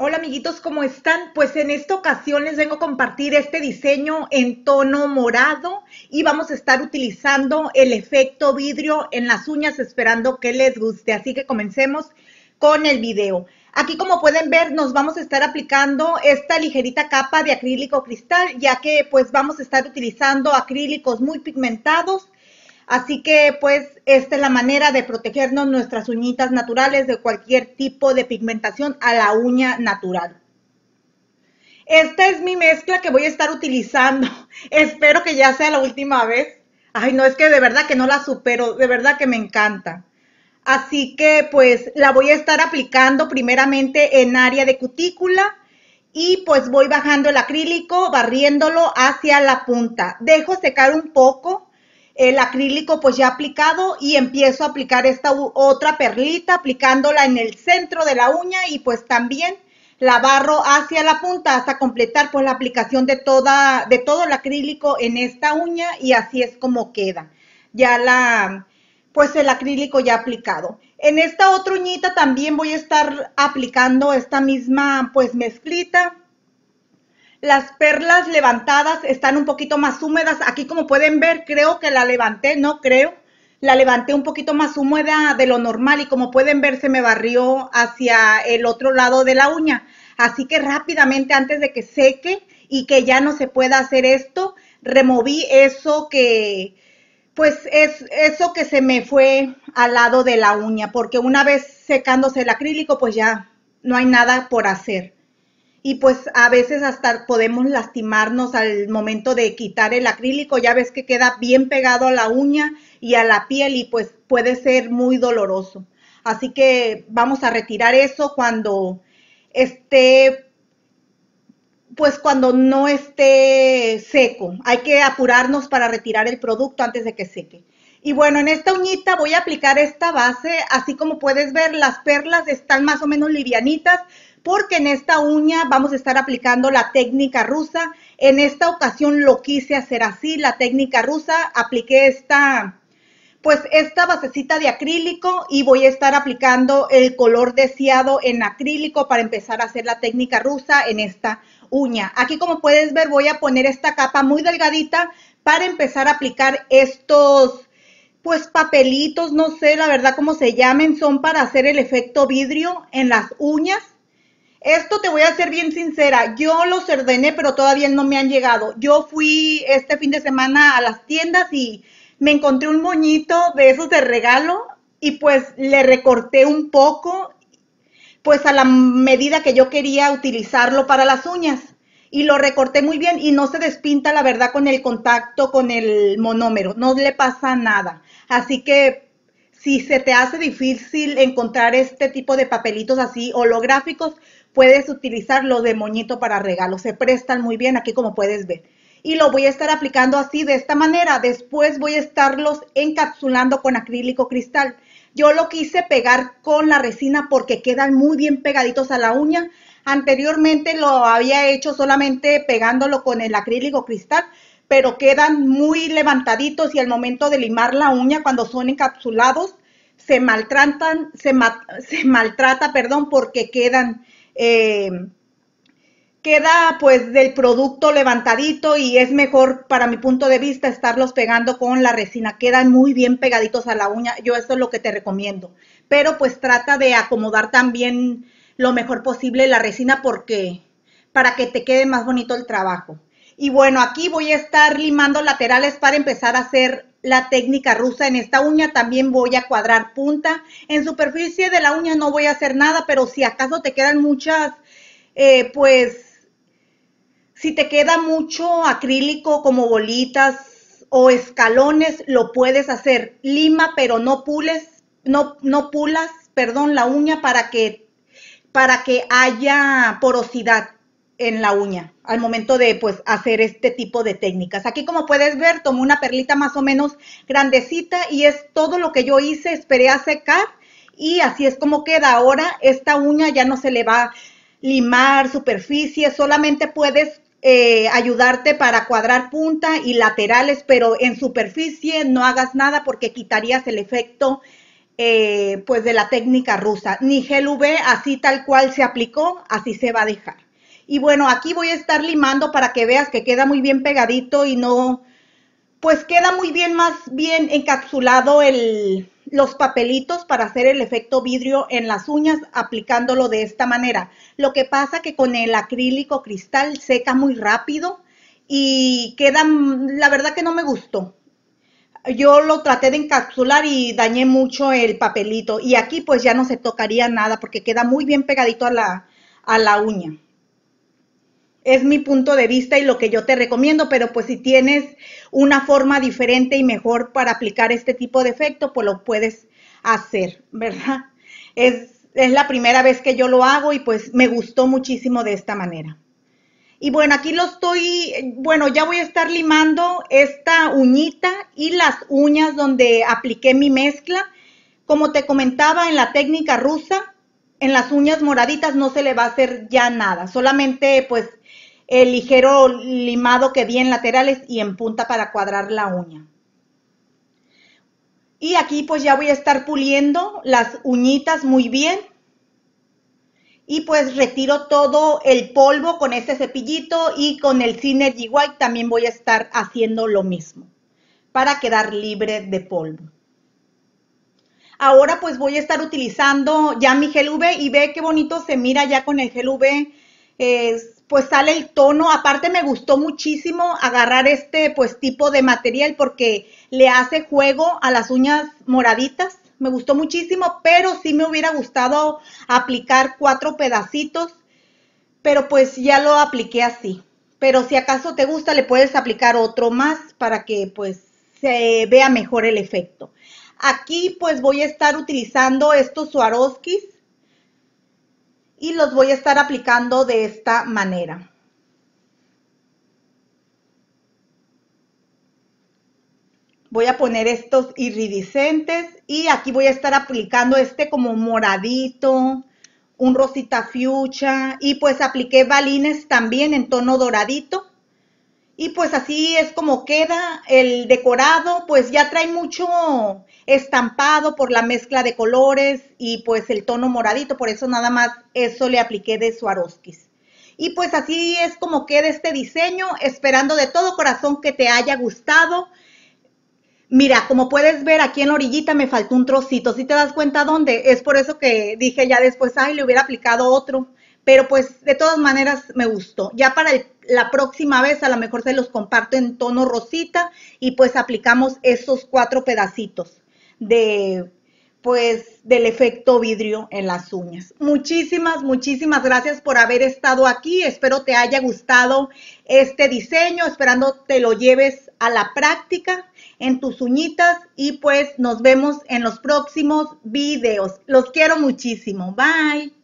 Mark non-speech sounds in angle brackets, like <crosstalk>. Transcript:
Hola amiguitos, ¿cómo están? Pues en esta ocasión les vengo a compartir este diseño en tono morado y vamos a estar utilizando el efecto vidrio en las uñas esperando que les guste. Así que comencemos con el video. Aquí como pueden ver nos vamos a estar aplicando esta ligerita capa de acrílico cristal ya que pues vamos a estar utilizando acrílicos muy pigmentados Así que pues esta es la manera de protegernos nuestras uñitas naturales de cualquier tipo de pigmentación a la uña natural. Esta es mi mezcla que voy a estar utilizando. <laughs> Espero que ya sea la última vez. Ay, no, es que de verdad que no la supero, de verdad que me encanta. Así que pues la voy a estar aplicando primeramente en área de cutícula y pues voy bajando el acrílico, barriéndolo hacia la punta. Dejo secar un poco el acrílico pues ya aplicado y empiezo a aplicar esta otra perlita aplicándola en el centro de la uña y pues también la barro hacia la punta hasta completar pues la aplicación de toda de todo el acrílico en esta uña y así es como queda ya la pues el acrílico ya aplicado en esta otra uñita también voy a estar aplicando esta misma pues mezclita las perlas levantadas están un poquito más húmedas. Aquí como pueden ver, creo que la levanté, no creo. La levanté un poquito más húmeda de lo normal y como pueden ver se me barrió hacia el otro lado de la uña. Así que rápidamente antes de que seque y que ya no se pueda hacer esto, removí eso que, pues es eso que se me fue al lado de la uña, porque una vez secándose el acrílico, pues ya no hay nada por hacer y pues a veces hasta podemos lastimarnos al momento de quitar el acrílico, ya ves que queda bien pegado a la uña y a la piel y pues puede ser muy doloroso. Así que vamos a retirar eso cuando esté, pues cuando no esté seco. Hay que apurarnos para retirar el producto antes de que seque. Y bueno, en esta uñita voy a aplicar esta base, así como puedes ver, las perlas están más o menos livianitas, porque en esta uña vamos a estar aplicando la técnica rusa. En esta ocasión lo quise hacer así, la técnica rusa, apliqué esta, pues esta basecita de acrílico y voy a estar aplicando el color deseado en acrílico para empezar a hacer la técnica rusa en esta uña. Aquí como puedes ver voy a poner esta capa muy delgadita para empezar a aplicar estos pues papelitos, no sé la verdad cómo se llamen, son para hacer el efecto vidrio en las uñas. Esto te voy a ser bien sincera, yo los ordené, pero todavía no me han llegado. Yo fui este fin de semana a las tiendas y me encontré un moñito de esos de regalo y pues le recorté un poco, pues a la medida que yo quería utilizarlo para las uñas. Y lo recorté muy bien y no se despinta, la verdad, con el contacto con el monómero, no le pasa nada. Así que si se te hace difícil encontrar este tipo de papelitos así holográficos, puedes utilizarlo de moñito para regalos. Se prestan muy bien aquí como puedes ver. Y lo voy a estar aplicando así, de esta manera. Después voy a estarlos encapsulando con acrílico cristal. Yo lo quise pegar con la resina porque quedan muy bien pegaditos a la uña. Anteriormente lo había hecho solamente pegándolo con el acrílico cristal, pero quedan muy levantaditos y al momento de limar la uña cuando son encapsulados se maltratan, se, se maltrata, perdón, porque quedan eh, queda pues del producto levantadito y es mejor para mi punto de vista estarlos pegando con la resina. Quedan muy bien pegaditos a la uña. Yo eso es lo que te recomiendo. Pero pues trata de acomodar también lo mejor posible la resina porque para que te quede más bonito el trabajo. Y bueno, aquí voy a estar limando laterales para empezar a hacer la técnica rusa. En esta uña también voy a cuadrar punta. En superficie de la uña no voy a hacer nada, pero si acaso te quedan muchas, eh, pues si te queda mucho acrílico como bolitas o escalones, lo puedes hacer. Lima, pero no pules, no, no pulas, perdón, la uña para que, para que haya porosidad en la uña al momento de pues hacer este tipo de técnicas. Aquí como puedes ver, tomé una perlita más o menos grandecita y es todo lo que yo hice, esperé a secar y así es como queda. Ahora esta uña ya no se le va a limar superficie, solamente puedes eh, ayudarte para cuadrar punta y laterales, pero en superficie no hagas nada porque quitarías el efecto eh, pues de la técnica rusa. Ni gel UV, así tal cual se aplicó, así se va a dejar. Y bueno, aquí voy a estar limando para que veas que queda muy bien pegadito y no, pues queda muy bien, más bien encapsulado el, los papelitos para hacer el efecto vidrio en las uñas aplicándolo de esta manera. Lo que pasa que con el acrílico cristal seca muy rápido y queda, la verdad que no me gustó. Yo lo traté de encapsular y dañé mucho el papelito y aquí pues ya no se tocaría nada porque queda muy bien pegadito a la uña es mi punto de vista y lo que yo te recomiendo, pero pues si tienes una forma diferente y mejor para aplicar este tipo de efecto, pues lo puedes hacer, ¿verdad? Es, es la primera vez que yo lo hago y pues me gustó muchísimo de esta manera. Y bueno, aquí lo estoy, bueno, ya voy a estar limando esta uñita y las uñas donde apliqué mi mezcla. Como te comentaba en la técnica rusa, en las uñas moraditas no se le va a hacer ya nada, solamente pues el ligero limado que di en laterales y en punta para cuadrar la uña. Y aquí pues ya voy a estar puliendo las uñitas muy bien. Y pues retiro todo el polvo con este cepillito y con el Synergy White también voy a estar haciendo lo mismo para quedar libre de polvo. Ahora pues voy a estar utilizando ya mi gel UV y ve qué bonito se mira ya con el gel UV pues sale el tono. Aparte me gustó muchísimo agarrar este pues tipo de material porque le hace juego a las uñas moraditas. Me gustó muchísimo, pero sí me hubiera gustado aplicar cuatro pedacitos, pero pues ya lo apliqué así. Pero si acaso te gusta, le puedes aplicar otro más para que pues se vea mejor el efecto. Aquí pues voy a estar utilizando estos Swarovskis y los voy a estar aplicando de esta manera. Voy a poner estos iridiscentes y aquí voy a estar aplicando este como moradito, un rosita fiucha. y pues apliqué balines también en tono doradito y pues así es como queda el decorado, pues ya trae mucho estampado por la mezcla de colores y pues el tono moradito, por eso nada más eso le apliqué de Swarovskis. Y pues así es como queda este diseño, esperando de todo corazón que te haya gustado. Mira, como puedes ver aquí en la orillita me faltó un trocito, si te das cuenta dónde, es por eso que dije ya después, ay, le hubiera aplicado otro pero pues de todas maneras me gustó. Ya para la próxima vez a lo mejor se los comparto en tono rosita y pues aplicamos esos cuatro pedacitos de pues del efecto vidrio en las uñas. Muchísimas, muchísimas gracias por haber estado aquí. Espero te haya gustado este diseño, esperando te lo lleves a la práctica en tus uñitas y pues nos vemos en los próximos videos. Los quiero muchísimo. Bye.